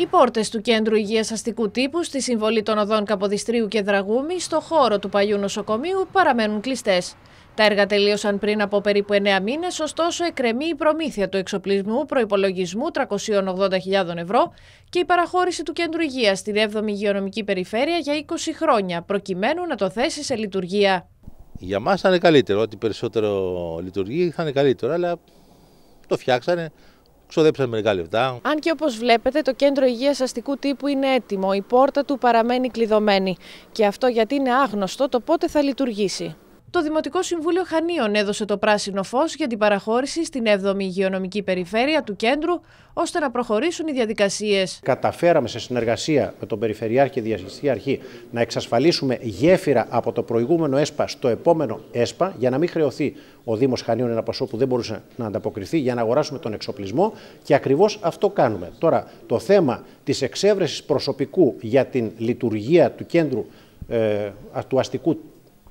Οι πόρτες του Κέντρου Υγείας Αστικού Τύπου στη συμβολή των οδών Καποδιστρίου και Δραγούμη στο χώρο του παλιού νοσοκομείου παραμένουν κλειστές. Τα έργα τελείωσαν πριν από περίπου 9 μήνες, ωστόσο εκκρεμεί η προμήθεια του εξοπλισμού προπολογισμού 380.000 ευρώ και η παραχώρηση του Κέντρου Υγείας στην 7η Υγειονομική Περιφέρεια για 20 χρόνια, προκειμένου να το θέσει σε λειτουργία. Για μας ήταν καλύτερο. Ό,τι περισσότερο λειτουργεί ήταν καλύτερο, αλλά το φτιάξανε ξοδέψαν μερικά λεπτά. Αν και όπως βλέπετε, το κέντρο υγείας αστικού τύπου είναι έτοιμο. Η πόρτα του παραμένει κλειδωμένη. Και αυτό γιατί είναι άγνωστο το πότε θα λειτουργήσει. Το Δημοτικό Συμβούλιο Χανίων έδωσε το πράσινο φως για την παραχώρηση στην 7η Υγειονομική Περιφέρεια του κέντρου, ώστε να προχωρήσουν οι διαδικασίες. Καταφέραμε σε συνεργασία με τον Περιφερειάρχη και Αρχή να εξασφαλίσουμε γέφυρα από το προηγούμενο ΕΣΠΑ στο επόμενο ΕΣΠΑ, για να μην χρεωθεί ο Δήμος Χανίων ένα ποσό που δεν μπορούσε να ανταποκριθεί, για να αγοράσουμε τον εξοπλισμό. Και ακριβώς αυτό κάνουμε. Τώρα, το θέμα της εξέβρεσης προσωπικού για την λειτουργία του κέντρου ε, του αστικού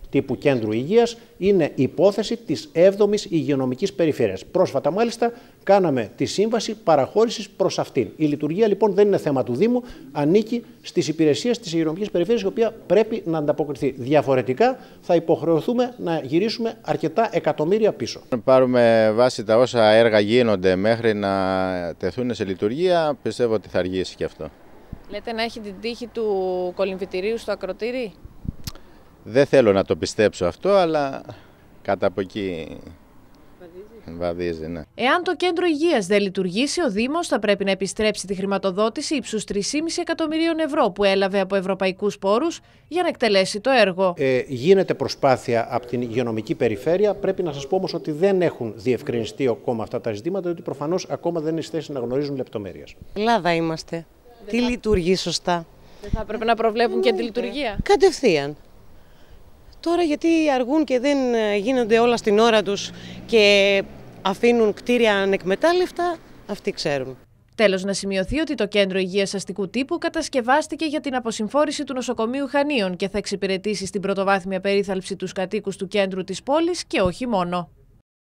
τύπου κέντρου υγείας είναι υπόθεση της 7η υγειονομικής περιφέρειας. Πρόσφατα, μάλιστα, κάναμε τη σύμβαση παραχώρησης προς αυτήν. Η λειτουργία λοιπόν δεν είναι θέμα του Δήμου, ανήκει στις υπηρεσίες της υγειονομικής περιφέρειας, η οποία πρέπει να ανταποκριθεί. Διαφορετικά, θα υποχρεωθούμε να γυρίσουμε αρκετά εκατομμύρια πίσω. Πάρουμε βάση τα όσα έργα γίνονται μέχρι να τεθούν σε λειτουργία, πιστεύω ότι θα αργήσει και αυτό. Λέτε να έχει την τύχη του κολυμβητηρίου στο ακροτήρι. Δεν θέλω να το πιστέψω αυτό, αλλά κατά από εκεί βαδίζει. ναι. Εάν το κέντρο υγείας δεν λειτουργήσει, ο Δήμος θα πρέπει να επιστρέψει τη χρηματοδότηση ύψους 3,5 εκατομμυρίων ευρώ που έλαβε από ευρωπαϊκούς πόρους για να εκτελέσει το έργο. Ε, γίνεται προσπάθεια από την υγειονομική περιφέρεια. Πρέπει να σας πω όμως ότι δεν έχουν διευκρινιστεί ακόμα αυτά τα ζητήματα, διότι προφανώς ακόμα δεν είναι στη θέση να γνωρίζουν λεπτομέρειες. Ελλάδα είμαστε. Τι λειτουργεί σωστά. Δεν θα έπρεπε να προβλέπουν και τη λειτουργία. Κατευθείαν. Τώρα γιατί αργούν και δεν ε, γίνονται όλα στην ώρα τους και αφήνουν κτίρια ανεκμετάλλευτα, αυτοί ξέρουν. Τέλος, να σημειωθεί ότι το Κέντρο Υγείας Αστικού Τύπου κατασκευάστηκε για την αποσυμφόρηση του νοσοκομείου Χανίων και θα εξυπηρετήσει στην πρωτοβάθμια περίθαλψη τους κατοίκους του κέντρου της πόλης και όχι μόνο.